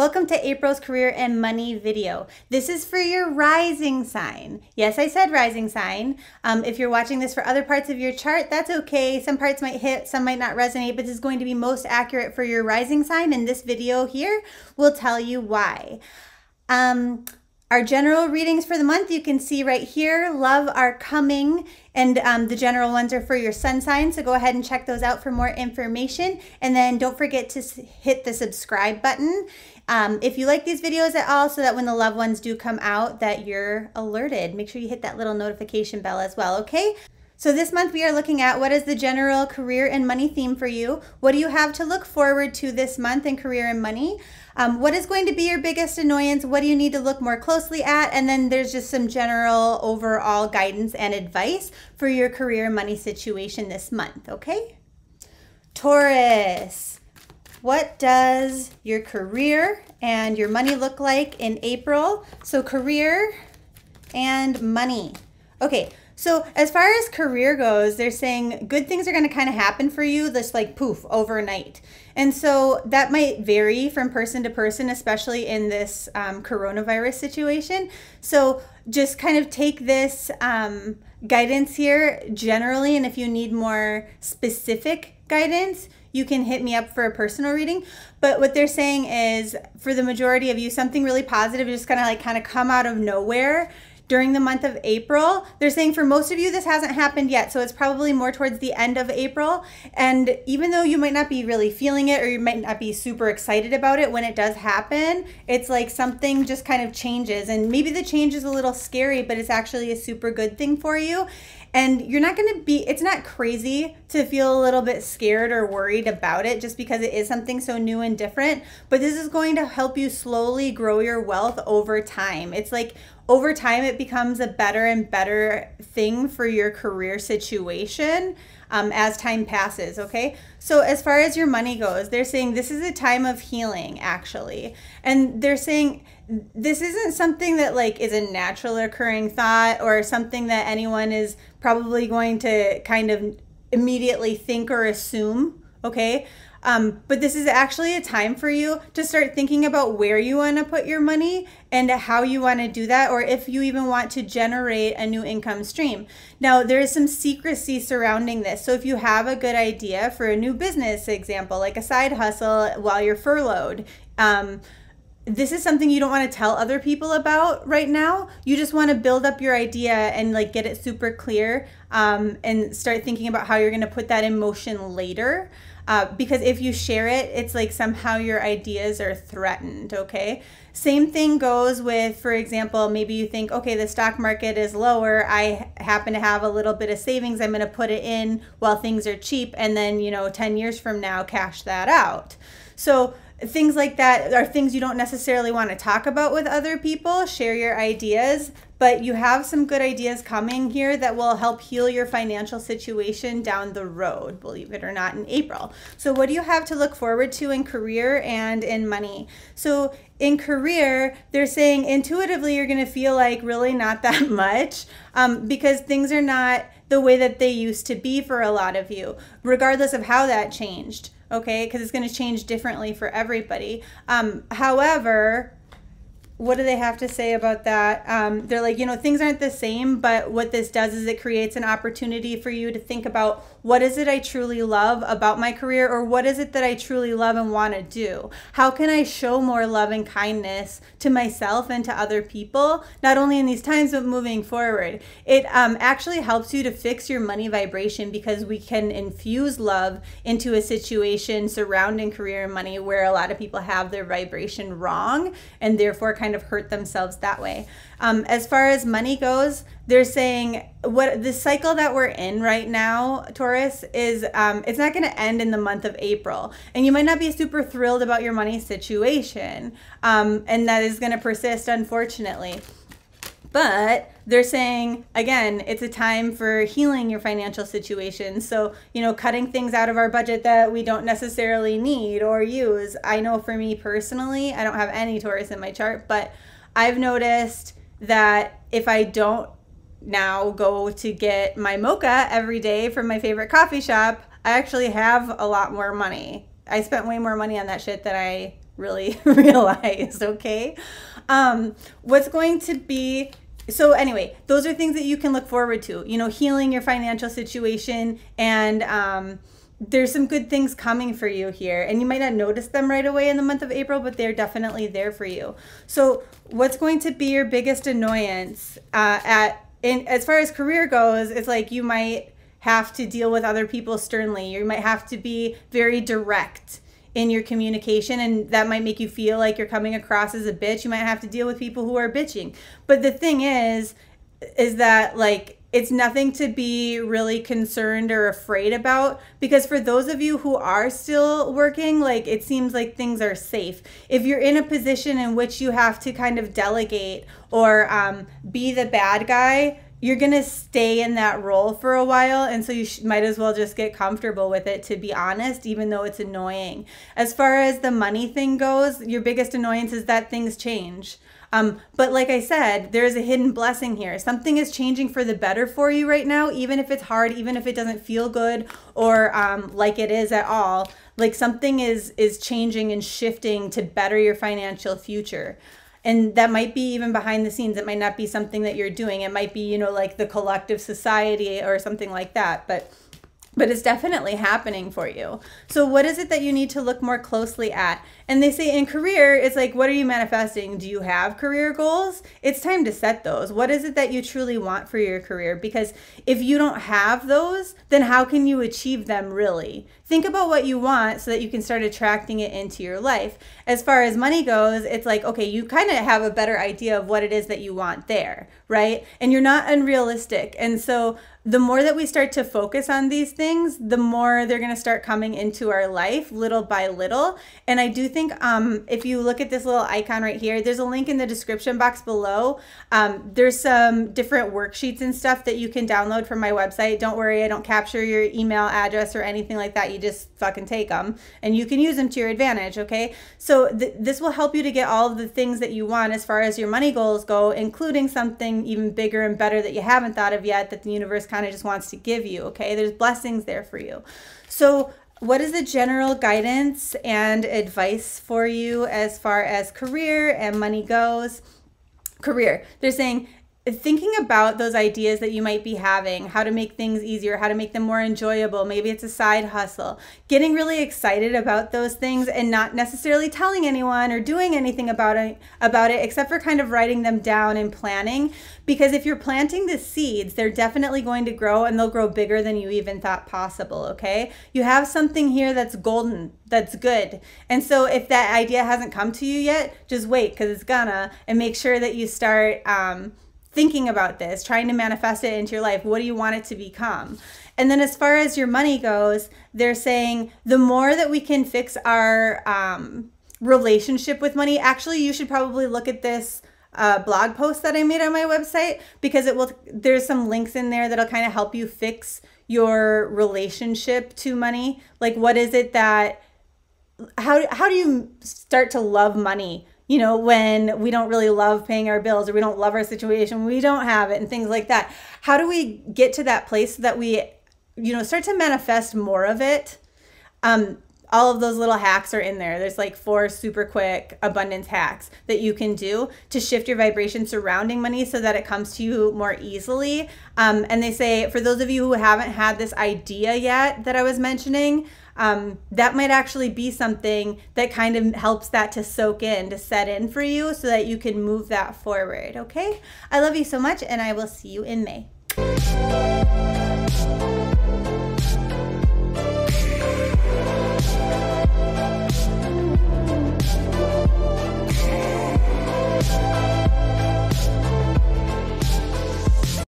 Welcome to April's Career and Money video. This is for your rising sign. Yes, I said rising sign. Um, if you're watching this for other parts of your chart, that's okay. Some parts might hit, some might not resonate, but this is going to be most accurate for your rising sign. And this video here will tell you why. Um, our general readings for the month, you can see right here, love are coming. And um, the general ones are for your sun sign. So go ahead and check those out for more information. And then don't forget to hit the subscribe button. Um, if you like these videos at all, so that when the loved ones do come out, that you're alerted. Make sure you hit that little notification bell as well, okay? So this month we are looking at what is the general career and money theme for you? What do you have to look forward to this month in career and money? Um, what is going to be your biggest annoyance? What do you need to look more closely at? And then there's just some general overall guidance and advice for your career and money situation this month, okay? Taurus, what does your career and your money look like in April? So career and money. Okay, so as far as career goes, they're saying good things are going to kind of happen for you this like poof overnight. And so that might vary from person to person, especially in this um, coronavirus situation. So just kind of take this um, guidance here generally. And if you need more specific guidance, you can hit me up for a personal reading. But what they're saying is for the majority of you, something really positive is just kind of like kind of come out of nowhere during the month of April. They're saying for most of you, this hasn't happened yet. So it's probably more towards the end of April. And even though you might not be really feeling it or you might not be super excited about it when it does happen, it's like something just kind of changes. And maybe the change is a little scary, but it's actually a super good thing for you. And you're not going to be, it's not crazy to feel a little bit scared or worried about it just because it is something so new and different. But this is going to help you slowly grow your wealth over time. It's like over time, it becomes a better and better thing for your career situation um, as time passes, okay? So, as far as your money goes, they're saying this is a time of healing, actually. And they're saying this isn't something that like is a natural occurring thought or something that anyone is probably going to kind of immediately think or assume, okay? Um, but this is actually a time for you to start thinking about where you want to put your money and how you want to do that, or if you even want to generate a new income stream. Now, there is some secrecy surrounding this. So, if you have a good idea for a new business example, like a side hustle while you're furloughed, um, this is something you don't want to tell other people about right now. You just want to build up your idea and like get it super clear um, and start thinking about how you're going to put that in motion later. Uh, because if you share it, it's like somehow your ideas are threatened, okay? Same thing goes with, for example, maybe you think, okay, the stock market is lower. I happen to have a little bit of savings. I'm going to put it in while things are cheap. And then, you know, 10 years from now, cash that out. So things like that are things you don't necessarily want to talk about with other people. Share your ideas, but you have some good ideas coming here that will help heal your financial situation down the road, believe it or not, in April. So, what do you have to look forward to in career and in money? So, in career, they're saying intuitively you're going to feel like really not that much um, because things are not the way that they used to be for a lot of you, regardless of how that changed okay, because it's going to change differently for everybody. Um, however, what do they have to say about that? Um, they're like, you know, things aren't the same, but what this does is it creates an opportunity for you to think about what is it I truly love about my career or what is it that I truly love and want to do? How can I show more love and kindness to myself and to other people, not only in these times, but moving forward? It um, actually helps you to fix your money vibration because we can infuse love into a situation surrounding career and money where a lot of people have their vibration wrong and therefore kind kind of hurt themselves that way. Um, as far as money goes, they're saying what the cycle that we're in right now, Taurus, is um, it's not going to end in the month of April, and you might not be super thrilled about your money situation, um, and that is going to persist, unfortunately. But they're saying again it's a time for healing your financial situation so you know cutting things out of our budget that we don't necessarily need or use i know for me personally i don't have any taurus in my chart but i've noticed that if i don't now go to get my mocha every day from my favorite coffee shop i actually have a lot more money i spent way more money on that shit than i really realized okay um, what's going to be so anyway, those are things that you can look forward to. You know, healing your financial situation and um, there's some good things coming for you here and you might not notice them right away in the month of April, but they're definitely there for you. So what's going to be your biggest annoyance uh, at in as far as career goes, it's like you might have to deal with other people sternly. You might have to be very direct in your communication and that might make you feel like you're coming across as a bitch you might have to deal with people who are bitching but the thing is is that like it's nothing to be really concerned or afraid about because for those of you who are still working like it seems like things are safe if you're in a position in which you have to kind of delegate or um, be the bad guy you're going to stay in that role for a while. And so you sh- might as well just get comfortable with it, to be honest, even though it's annoying. As far as the money thing goes, your biggest annoyance is that things change. Um, but like I said, there is a hidden blessing here. Something is changing for the better for you right now, even if it's hard, even if it doesn't feel good or um, like it is at all. Like something is is changing and shifting to better your financial future and that might be even behind the scenes it might not be something that you're doing it might be you know like the collective society or something like that but but it's definitely happening for you. So, what is it that you need to look more closely at? And they say in career, it's like, what are you manifesting? Do you have career goals? It's time to set those. What is it that you truly want for your career? Because if you don't have those, then how can you achieve them really? Think about what you want so that you can start attracting it into your life. As far as money goes, it's like, okay, you kind of have a better idea of what it is that you want there, right? And you're not unrealistic. And so the more that we start to focus on these things, the more they're going to start coming into our life little by little. And I do think um, if you look at this little icon right here, there's a link in the description box below. Um, there's some different worksheets and stuff that you can download from my website. Don't worry, I don't capture your email address or anything like that. You just fucking take them and you can use them to your advantage, okay? So th- this will help you to get all of the things that you want as far as your money goals go, including something even bigger and better that you haven't thought of yet that the universe kind of just wants to give you, okay? There's blessings there for you. So what is the general guidance and advice for you as far as career and money goes? Career. They're saying thinking about those ideas that you might be having, how to make things easier, how to make them more enjoyable. Maybe it's a side hustle. Getting really excited about those things and not necessarily telling anyone or doing anything about it, about it except for kind of writing them down and planning. Because if you're planting the seeds, they're definitely going to grow and they'll grow bigger than you even thought possible. Okay. You have something here that's golden, that's good. And so if that idea hasn't come to you yet, just wait because it's gonna and make sure that you start. Um, thinking about this, trying to manifest it into your life. What do you want it to become? And then, as far as your money goes, they're saying the more that we can fix our um, relationship with money, actually, you should probably look at this uh, blog post that I made on my website because it will. There's some links in there that'll kind of help you fix your relationship to money. Like, what is it that how how do you start to love money you know, when we don't really love paying our bills or we don't love our situation, we don't have it and things like that. How do we get to that place so that we, you know, start to manifest more of it? Um, all of those little hacks are in there. There's like four super quick abundance hacks that you can do to shift your vibration surrounding money so that it comes to you more easily. Um, and they say, for those of you who haven't had this idea yet that I was mentioning, um, that might actually be something that kind of helps that to soak in, to set in for you so that you can move that forward. Okay? I love you so much, and I will see you in May.